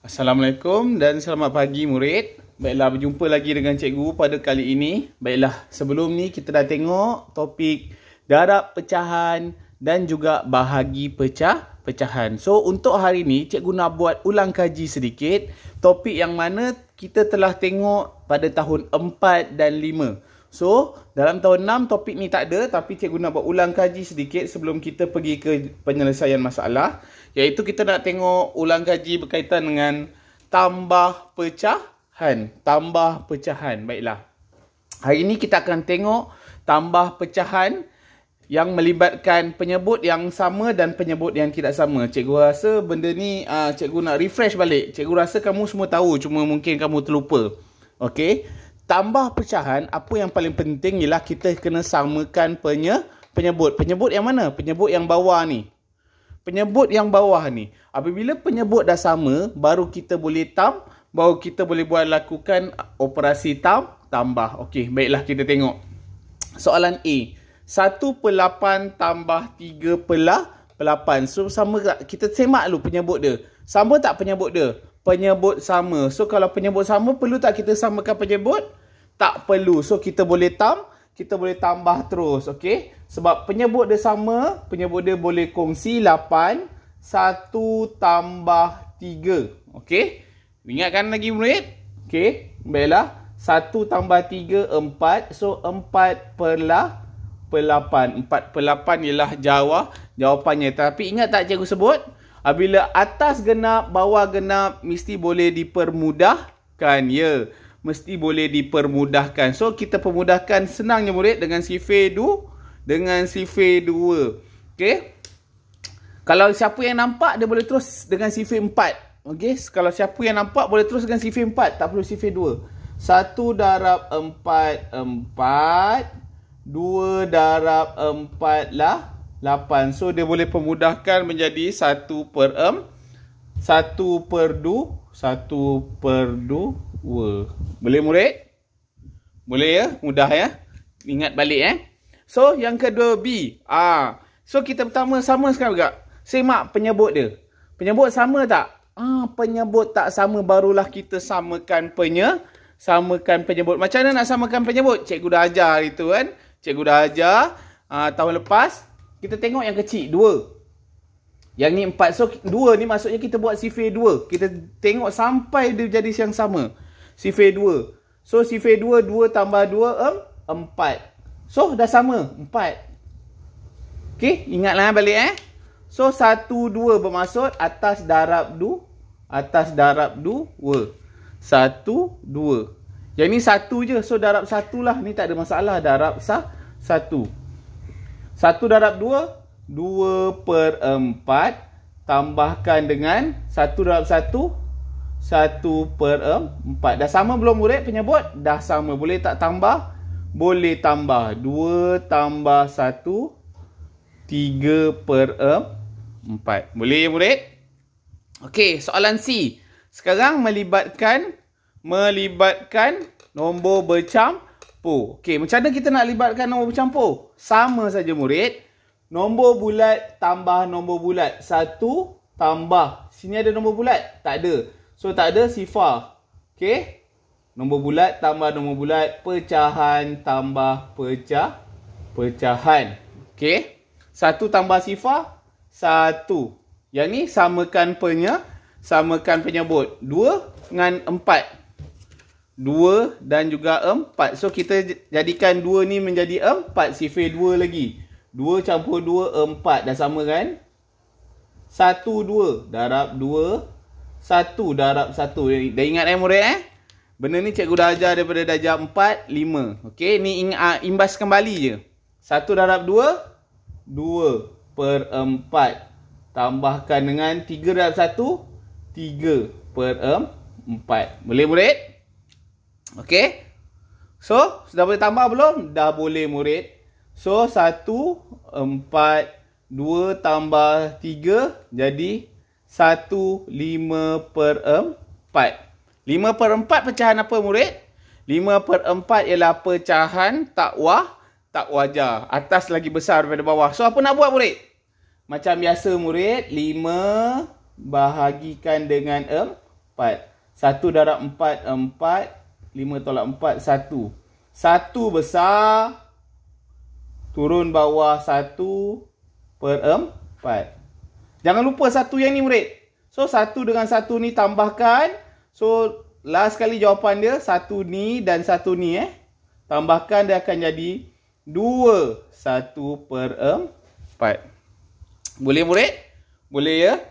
Assalamualaikum dan selamat pagi murid. Baiklah berjumpa lagi dengan cikgu pada kali ini. Baiklah sebelum ni kita dah tengok topik darab pecahan dan juga bahagi pecah pecahan. So untuk hari ni cikgu nak buat ulang kaji sedikit topik yang mana kita telah tengok pada tahun 4 dan 5. So, dalam tahun 6 topik ni tak ada tapi cikgu nak buat ulang kaji sedikit sebelum kita pergi ke penyelesaian masalah. Iaitu kita nak tengok ulang kaji berkaitan dengan tambah pecahan. Tambah pecahan, baiklah. Hari ini kita akan tengok tambah pecahan yang melibatkan penyebut yang sama dan penyebut yang tidak sama. Cikgu rasa benda ni uh, cikgu nak refresh balik. Cikgu rasa kamu semua tahu cuma mungkin kamu terlupa. Okay tambah pecahan apa yang paling penting ialah kita kena samakan penye, penyebut penyebut yang mana penyebut yang bawah ni penyebut yang bawah ni apabila penyebut dah sama baru kita boleh tam baru kita boleh buat lakukan operasi tam tambah okey baiklah kita tengok soalan A 1 per 8 tambah 3 per 8 so sama tak kita semak dulu penyebut dia sama tak penyebut dia penyebut sama. So kalau penyebut sama perlu tak kita samakan penyebut? tak perlu. So kita boleh tam, kita boleh tambah terus, okey? Sebab penyebut dia sama, penyebut dia boleh kongsi 8 1 tambah 3, okey? Ingatkan lagi murid. Okey, baiklah. 1 tambah 3 4. So 4 per 8. 4 per 8 ialah jawab jawapannya. Tapi ingat tak cikgu sebut? Bila atas genap, bawah genap mesti boleh dipermudahkan, ya. Yeah mesti boleh dipermudahkan. So kita permudahkan senangnya murid dengan sifir 2 dengan sifir 2. Okey. Kalau siapa yang nampak dia boleh terus dengan sifir 4. Okey, kalau siapa yang nampak boleh terus dengan sifir 4, tak perlu sifir 2. 1 darab 4 4 darab 4 lah 8. So dia boleh pemudahkan menjadi 1/m 1/2 1/2 dua. Boleh murid? Boleh ya? Mudah ya? Ingat balik eh. So, yang kedua B. Ah. So, kita pertama sama sekarang juga. Semak penyebut dia. Penyebut sama tak? Ah, penyebut tak sama barulah kita samakan penye. Samakan penyebut. Macam mana nak samakan penyebut? Cikgu dah ajar itu kan. Cikgu dah ajar. Ah, tahun lepas. Kita tengok yang kecil. Dua. Yang ni empat. So, dua ni maksudnya kita buat sifir dua. Kita tengok sampai dia jadi yang sama. Sifir 2. So sifir 2, 2 tambah 2, um, 4. So dah sama, 4. Okay, ingatlah balik eh. So 1, 2 bermaksud atas darab 2. Atas darab 2. 1, 2. Yang ni 1 je, so darab 1 lah. Ni tak ada masalah, darab 1. 1 darab 2, 2 per 4. Tambahkan dengan 1 darab 1, 1 per 4 eh, Dah sama belum murid penyebut? Dah sama Boleh tak tambah? Boleh tambah 2 tambah 1 3 per 4 eh, Boleh murid? Okey soalan C Sekarang melibatkan Melibatkan nombor bercampur Okey macam mana kita nak libatkan nombor bercampur? Sama saja murid Nombor bulat tambah nombor bulat 1 tambah Sini ada nombor bulat? Tak ada So tak ada sifar. okay? Nombor bulat tambah nombor bulat, pecahan tambah pecah pecahan. okay? Satu tambah sifar, satu. Yang ni samakan penya, samakan penyebut. Dua dengan empat. Dua dan juga empat. So kita jadikan dua ni menjadi empat. Sifir dua lagi. Dua campur dua, empat. Dah sama kan? Satu, dua. Darab dua, satu darab satu. Dah ingat eh murid eh? Benda ni cikgu dah ajar daripada darjah 4, 5. Okey, ni uh, imbas kembali je. Satu darab harap dua. Dua per empat. Tambahkan dengan tiga darab harap satu. Tiga per empat. Boleh murid? Okey. So, sudah boleh tambah belum? Dah boleh murid. So, satu, empat, dua tambah tiga. Jadi, satu lima per empat, lima per empat pecahan apa murid? Lima per empat ialah pecahan tak wah, tak wajar. Atas lagi besar daripada bawah. So apa nak buat murid? Macam biasa murid, lima bahagikan dengan empat. Satu darab empat empat, lima tolak empat satu. Satu besar, turun bawah satu per empat. Jangan lupa satu yang ni murid. So satu dengan satu ni tambahkan. So last kali jawapan dia satu ni dan satu ni eh. Tambahkan dia akan jadi 2 1 per 4. Boleh murid? Boleh ya?